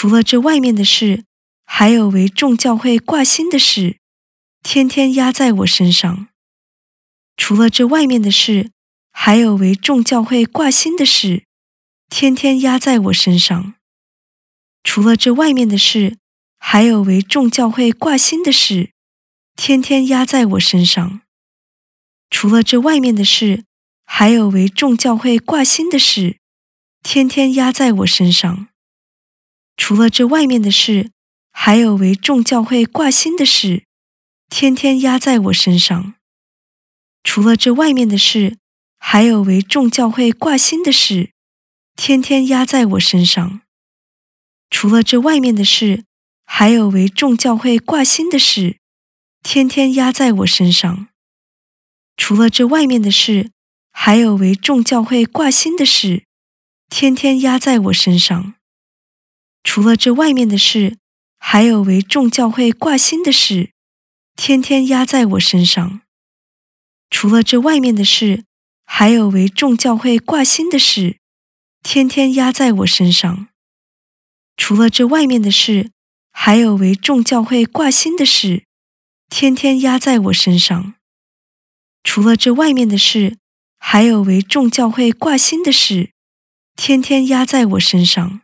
除了这外面的事，还有为众教会挂心的事，天天压在我身上。除了这外面的事，还有为众教会挂心的事，天天压在我身上。除了这外面的事，还有为众教会挂心的事，天天压在我身上。除了这外面的事，还有为众教会挂心的事，天天压在我身上。除了这外面的事，还有为众教会挂心的事，天天压在我身上。除了这外面的事，还有为众教会挂心的事，天天压在我身上。除了这外面的事，还有为众教会挂心的事，天天压在我身上。除了这外面的事，还有为众教会挂心的事，天天压在我身上。除了这外面的事，还有为众教会挂心的事，天天压在我身上。除了这外面的事，还有为众教会挂心的事，天天压在我身上。除了这外面的事，还有为众教会挂心的事，天天压在我身上。除了这外面的事，还有为众教会挂心的事，天天压在我身上。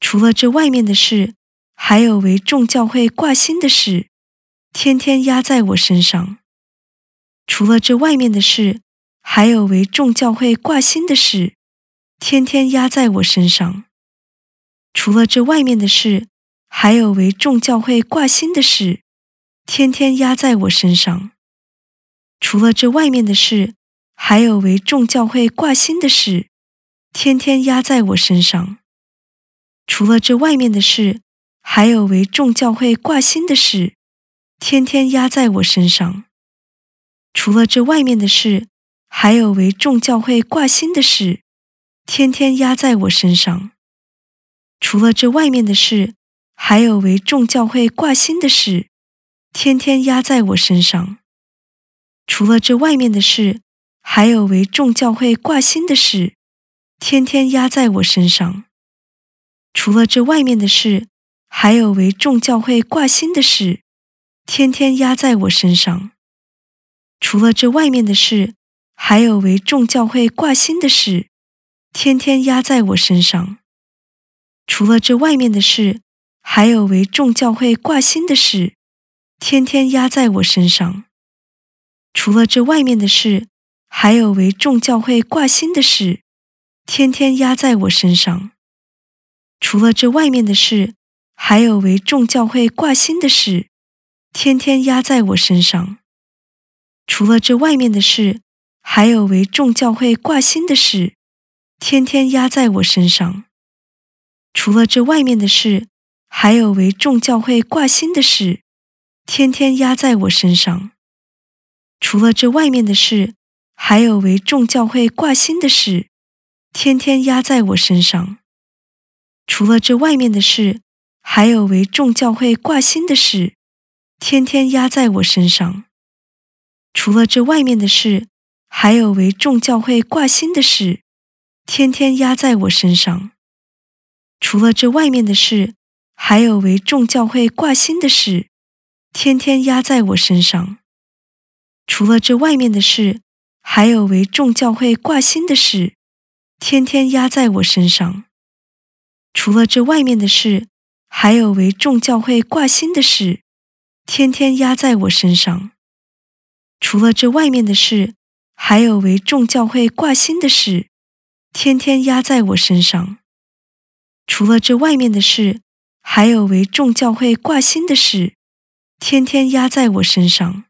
除了这外面的事，还有为众教会挂心的事，天天压在我身上。除了这外面的事，还有为众教会挂心的事，天天压在我身上。除了这外面的事，还有为众教会挂心的事，天天压在我身上。除了这外面的事，还有为众教会挂心的事，天天压在我身上。除了这外面的事，还有为众教会挂心的事，天天压在我身上。除了这外面的事，还有为众教会挂心的事，天天压在我身上。除了这外面的事，还有为众教会挂心的事，天天压在我身上。除了这外面的事，还有为众教会挂心的事，天天压在我身上。除了这外面的事，还有为众教会挂心的事，天天压在我身上。除了这外面的事，还有为众教会挂心的事，天天压在我身上。除了这外面的事，还有为众教会挂心的事，天天压在我身上。除了这外面的事，还有为众教会挂心的事，天天压在我身上。除了这外面的事，还有为众教会挂心的事，天天压在我身上。除了这外面的事，还有为众教会挂心的事，天天压在我身上。除了这外面的事，还有为众教会挂心的事，天天压在我身上。除了这外面的事，还有为众教会挂心的事，天天压在我身上。除了这外面的事，还有为众教会挂心的事，天天压在我身上。除了这外面的事，还有为众教会挂心的事，天天压在我身上。除了这外面的事，还有为众教会挂心的事，天天压在我身上。除了这外面的事，还有为众教会挂心的事，天天压在我身上。除了这外面的事，还有为众教会挂心的事，天天压在我身上。除了这外面的事，还有为众教会挂心的事，天天压在我身上。除了这外面的事，还有为众教会挂心的事，天天压在我身上。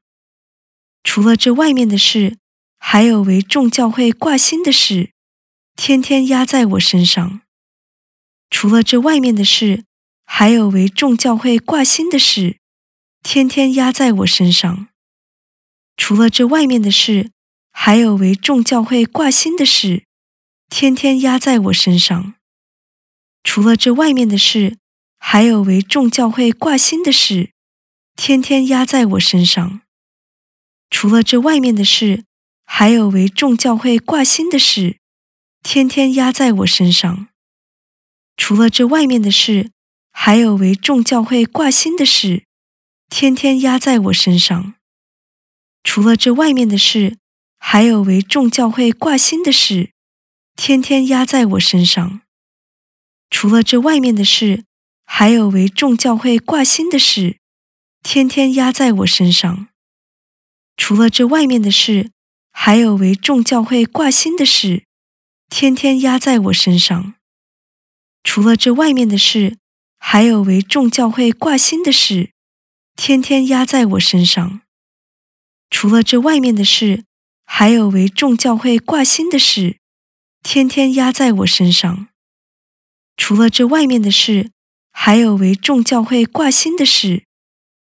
除了这外面的事，还有为众教会挂心的事，天天压在我身上。除了这外面的事，还有为众教会挂心的事，天天压在我身上。除了这外面的事，还有为众教会挂心的事，天天压在我身上。除了这外面的事，还有为众教会挂心的事，天天压在我身上。除了这外面的事，还有为众教会挂心的事，天天压在我身上。除了这外面的事，还有为众教会挂心的事，天天压在我身上。除了这外面的事，还有为众教会挂心的事，天天压在我身上。除了这外面的事，还有为众教会挂心的事，天天压在我身上。除了这外面的事，还有为众教会挂心的事，天天压在我身上。除了这外面的事，还有为众教会挂心的事，天天压在我身上。除了这外面的事，还有为众教会挂心的事，天天压在我身上。除了这外面的事，还有为众教会挂心的事，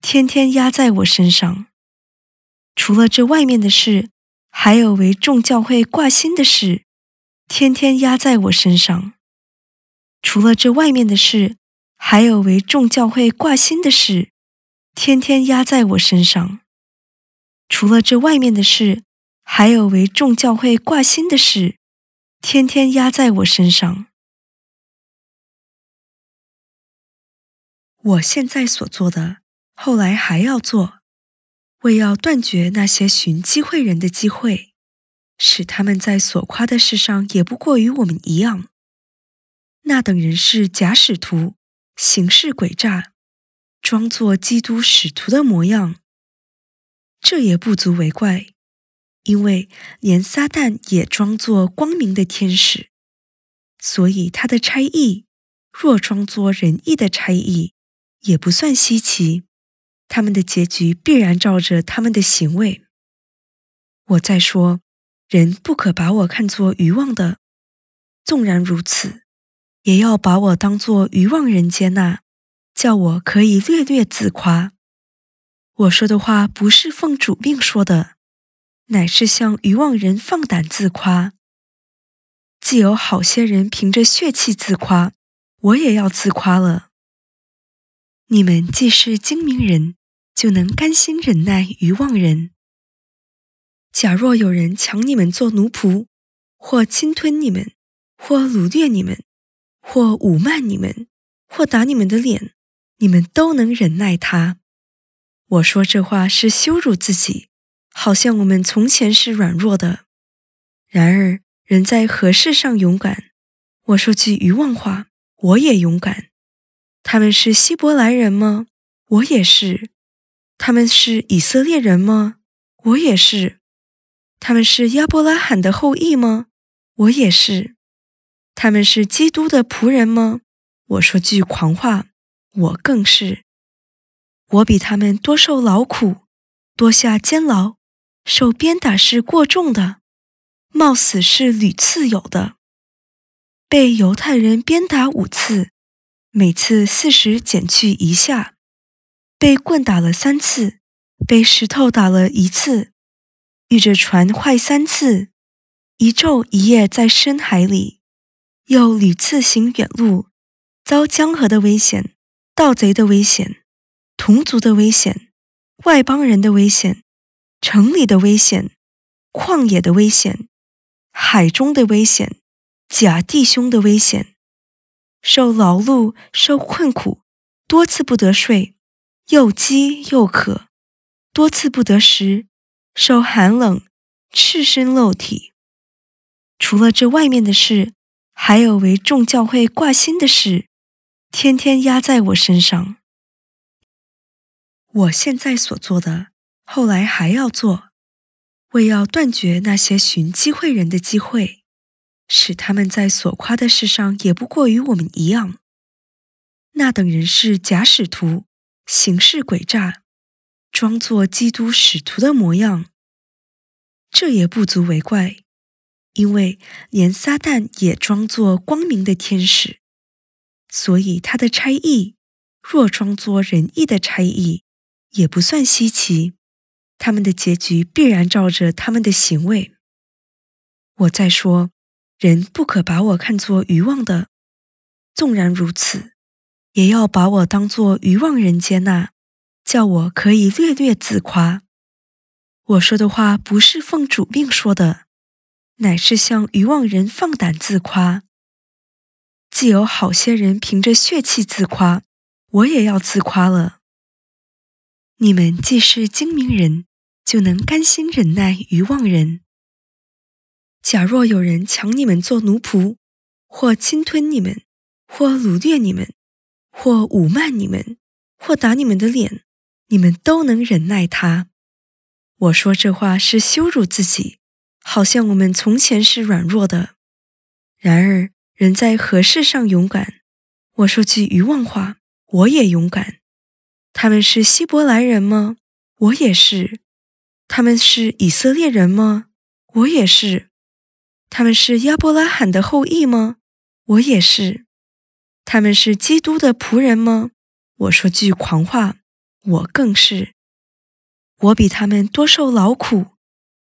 天天压在我身上。除了这外面的事，还有为众教会挂心的事，天天压在我身上。除了这外面的事，还有为众教会挂心的事，天天压在我身上。除了这外面的事，还有为众教会挂心的事，天天压在我身上。我现在所做的，后来还要做，为要断绝那些寻机会人的机会，使他们在所夸的事上也不过与我们一样。那等人是假使徒，行事诡诈，装作基督使徒的模样。这也不足为怪，因为连撒旦也装作光明的天使，所以他的差役若装作仁义的差役，也不算稀奇。他们的结局必然照着他们的行为。我在说，人不可把我看作愚妄的。纵然如此。也要把我当做愚妄人接纳，叫我可以略略自夸。我说的话不是奉主命说的，乃是向愚妄人放胆自夸。既有好些人凭着血气自夸，我也要自夸了。你们既是精明人，就能甘心忍耐愚妄人。假若有人抢你们做奴仆，或侵吞你们，或掳掠你们。或辱骂你们，或打你们的脸，你们都能忍耐他。我说这话是羞辱自己，好像我们从前是软弱的。然而人在何事上勇敢？我说句愚妄话，我也勇敢。他们是希伯来人吗？我也是。他们是以色列人吗？我也是。他们是亚伯拉罕的后裔吗？我也是。他们是基督的仆人吗？我说句狂话，我更是。我比他们多受劳苦，多下监牢，受鞭打是过重的，冒死是屡次有的。被犹太人鞭打五次，每次四十，减去一下；被棍打了三次，被石头打了一次，遇着船坏三次，一昼一夜在深海里。又屡次行远路，遭江河的危险，盗贼的危险，同族的危险，外邦人的危险，城里的危险，旷野的危险，海中的危险，假弟兄的危险，受劳碌，受困苦，多次不得睡，又饥又渴，多次不得食，受寒冷，赤身露体。除了这外面的事。还有为众教会挂心的事，天天压在我身上。我现在所做的，后来还要做，为要断绝那些寻机会人的机会，使他们在所夸的事上也不过与我们一样。那等人是假使徒，行事诡诈，装作基督使徒的模样，这也不足为怪。因为连撒旦也装作光明的天使，所以他的差役若装作仁义的差役，也不算稀奇。他们的结局必然照着他们的行为。我在说，人不可把我看作愚妄的，纵然如此，也要把我当作愚妄人接纳，叫我可以略略自夸。我说的话不是奉主命说的。乃是向愚妄人放胆自夸，既有好些人凭着血气自夸，我也要自夸了。你们既是精明人，就能甘心忍耐愚妄人。假若有人抢你们做奴仆，或侵吞你们，或掳掠你们，或侮慢你们，或打你们的脸，你们都能忍耐他。我说这话是羞辱自己。好像我们从前是软弱的，然而人在何事上勇敢？我说句愚妄话，我也勇敢。他们是希伯来人吗？我也是。他们是以色列人吗？我也是。他们是亚伯拉罕的后裔吗？我也是。他们是基督的仆人吗？我说句狂话，我更是。我比他们多受劳苦，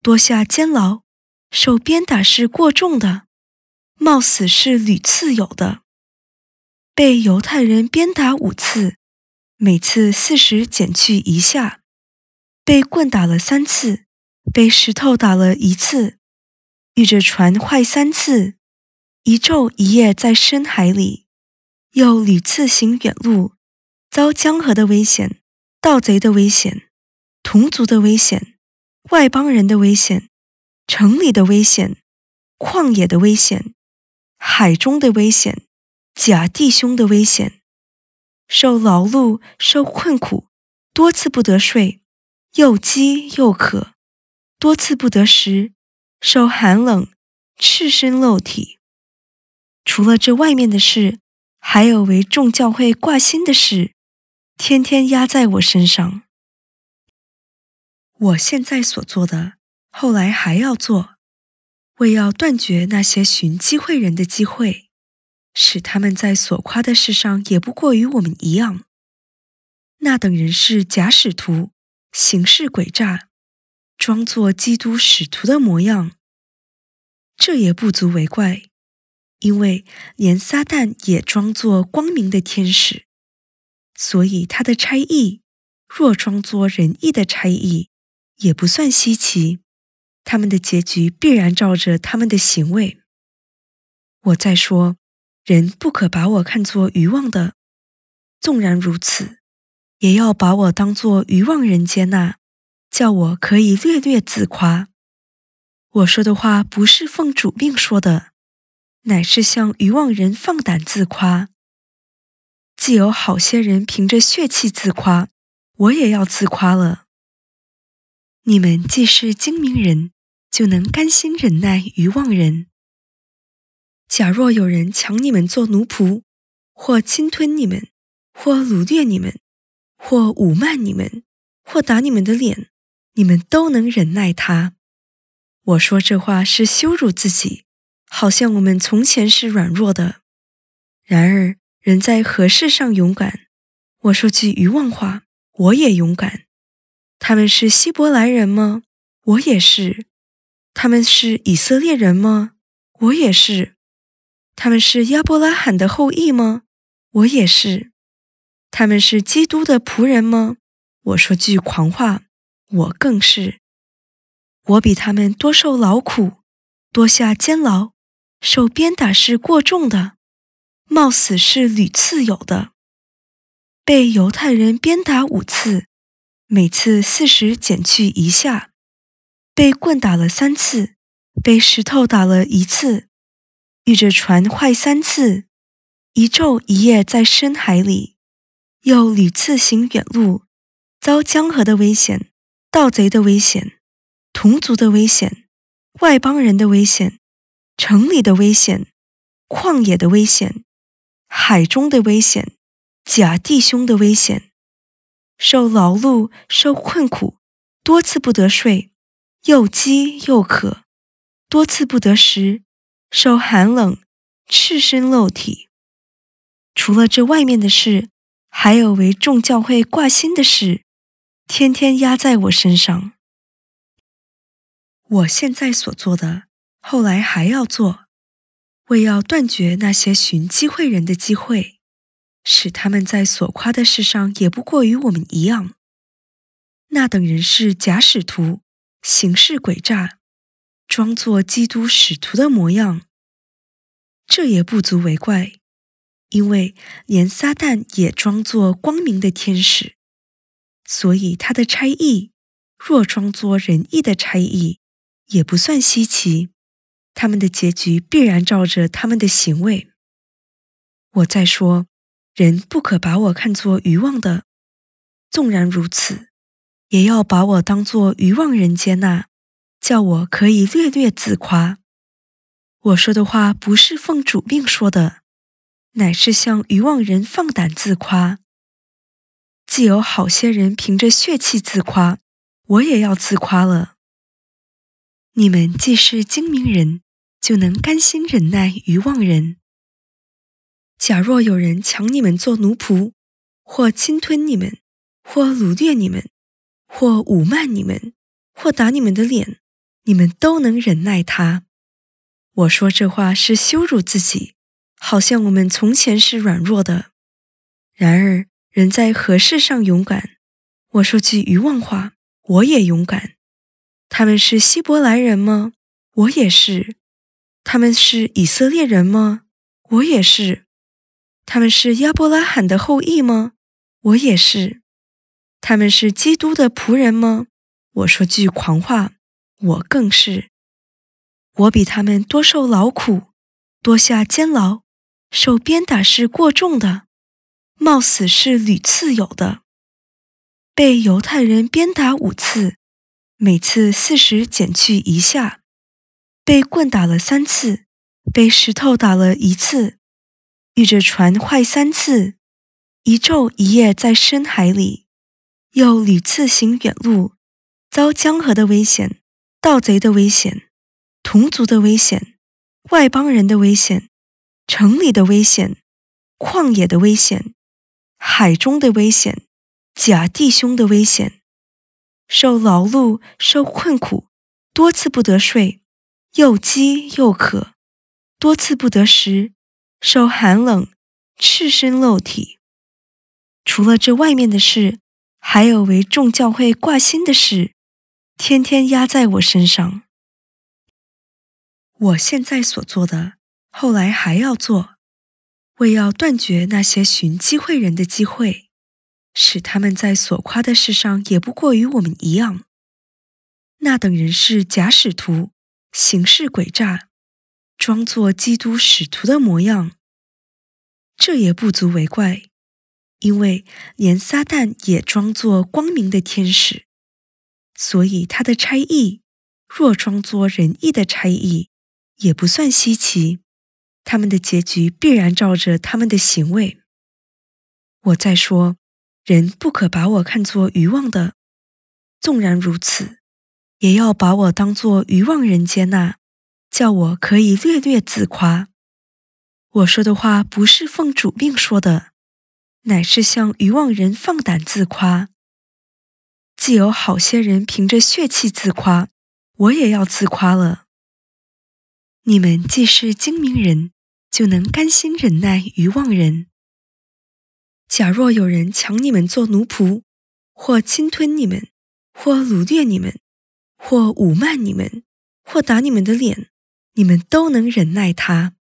多下监牢。受鞭打是过重的，冒死是屡次有的。被犹太人鞭打五次，每次四十减去一下；被棍打了三次，被石头打了一次；遇着船坏三次，一昼一夜在深海里，又屡次行远路，遭江河的危险、盗贼的危险、同族的危险、外邦人的危险。城里的危险，旷野的危险，海中的危险，假弟兄的危险，受劳碌，受困苦，多次不得睡，又饥又渴，多次不得食，受寒冷，赤身露体。除了这外面的事，还有为众教会挂心的事，天天压在我身上。我现在所做的。后来还要做，为要断绝那些寻机会人的机会，使他们在所夸的事上也不过与我们一样。那等人是假使徒，行事诡诈，装作基督使徒的模样。这也不足为怪，因为连撒旦也装作光明的天使，所以他的差役若装作仁义的差役，也不算稀奇。他们的结局必然照着他们的行为。我在说，人不可把我看作愚妄的，纵然如此，也要把我当做愚妄人接纳，叫我可以略略自夸。我说的话不是奉主命说的，乃是向愚妄人放胆自夸。既有好些人凭着血气自夸，我也要自夸了。你们既是精明人。就能甘心忍耐愚妄人。假若有人抢你们做奴仆，或侵吞你们，或掳掠你们，或侮慢你们，或打你们的脸，你们都能忍耐他。我说这话是羞辱自己，好像我们从前是软弱的。然而人在何事上勇敢？我说句愚妄话，我也勇敢。他们是希伯来人吗？我也是。他们是以色列人吗？我也是。他们是亚伯拉罕的后裔吗？我也是。他们是基督的仆人吗？我说句狂话，我更是。我比他们多受劳苦，多下监牢，受鞭打是过重的，冒死是屡次有的。被犹太人鞭打五次，每次四十，减去一下。被棍打了三次，被石头打了一次，遇着船坏三次，一昼一夜在深海里，又屡次行远路，遭江河的危险，盗贼的危险，同族的危险，外邦人的危险，城里的危险，旷野的危险，海中的危险，假弟兄的危险，受劳碌，受困苦，多次不得睡。又饥又渴，多次不得食，受寒冷，赤身露体。除了这外面的事，还有为众教会挂心的事，天天压在我身上。我现在所做的，后来还要做，为要断绝那些寻机会人的机会，使他们在所夸的事上也不过与我们一样。那等人是假使徒。行事诡诈，装作基督使徒的模样，这也不足为怪，因为连撒旦也装作光明的天使，所以他的差役若装作仁义的差役，也不算稀奇。他们的结局必然照着他们的行为。我在说，人不可把我看作愚妄的，纵然如此。也要把我当做愚妄人接纳，叫我可以略略自夸。我说的话不是奉主命说的，乃是向愚妄人放胆自夸。既有好些人凭着血气自夸，我也要自夸了。你们既是精明人，就能甘心忍耐愚妄人。假若有人抢你们做奴仆，或侵吞你们，或掳掠你们。或辱骂你们，或打你们的脸，你们都能忍耐他。我说这话是羞辱自己，好像我们从前是软弱的。然而人在何事上勇敢？我说句愚妄话，我也勇敢。他们是希伯来人吗？我也是。他们是以色列人吗？我也是。他们是亚伯拉罕的后裔吗？我也是。他们是基督的仆人吗？我说句狂话，我更是。我比他们多受劳苦，多下监牢，受鞭打是过重的，冒死是屡次有的。被犹太人鞭打五次，每次四十，减去一下；被棍打了三次，被石头打了一次，遇着船坏三次，一昼一夜在深海里。又屡次行远路，遭江河的危险，盗贼的危险，同族的危险，外邦人的危险，城里的危险，旷野的危险，海中的危险，假弟兄的危险，受劳碌，受困苦，多次不得睡，又饥又渴，多次不得食，受寒冷，赤身露体。除了这外面的事。还有为众教会挂心的事，天天压在我身上。我现在所做的，后来还要做，为要断绝那些寻机会人的机会，使他们在所夸的事上也不过与我们一样。那等人是假使徒，行事诡诈，装作基督使徒的模样，这也不足为怪。因为连撒旦也装作光明的天使，所以他的差役若装作仁义的差役，也不算稀奇。他们的结局必然照着他们的行为。我在说，人不可把我看作愚妄的，纵然如此，也要把我当作愚妄人接纳，叫我可以略略自夸。我说的话不是奉主命说的。乃是向愚妄人放胆自夸，既有好些人凭着血气自夸，我也要自夸了。你们既是精明人，就能甘心忍耐愚妄人。假若有人抢你们做奴仆，或侵吞你们，或掳掠你们，或侮慢你们，或打你们的脸，你们都能忍耐他。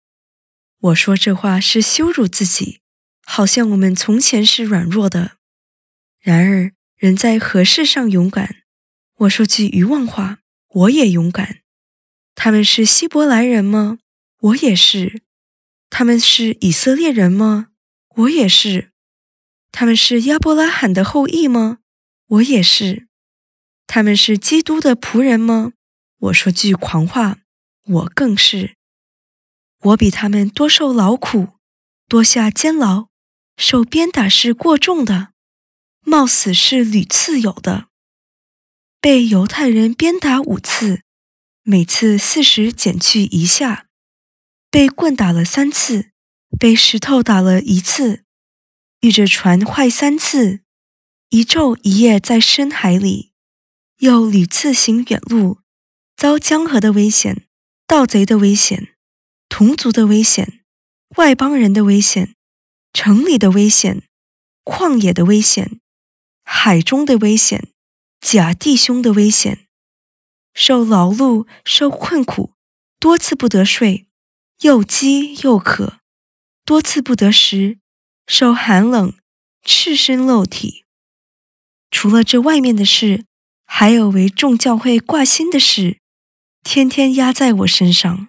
我说这话是羞辱自己。好像我们从前是软弱的，然而人在何事上勇敢？我说句愚妄话，我也勇敢。他们是希伯来人吗？我也是。他们是以色列人吗？我也是。他们是亚伯拉罕的后裔吗？我也是。他们是基督的仆人吗？我说句狂话，我更是。我比他们多受劳苦，多下监牢。受鞭打是过重的，冒死是屡次有的。被犹太人鞭打五次，每次四十减去一下；被棍打了三次，被石头打了一次；遇着船坏三次，一昼一夜在深海里，又屡次行远路，遭江河的危险、盗贼的危险、同族的危险、外邦人的危险。城里的危险，旷野的危险，海中的危险，假弟兄的危险，受劳碌，受困苦，多次不得睡，又饥又渴，多次不得食，受寒冷，赤身露体。除了这外面的事，还有为众教会挂心的事，天天压在我身上。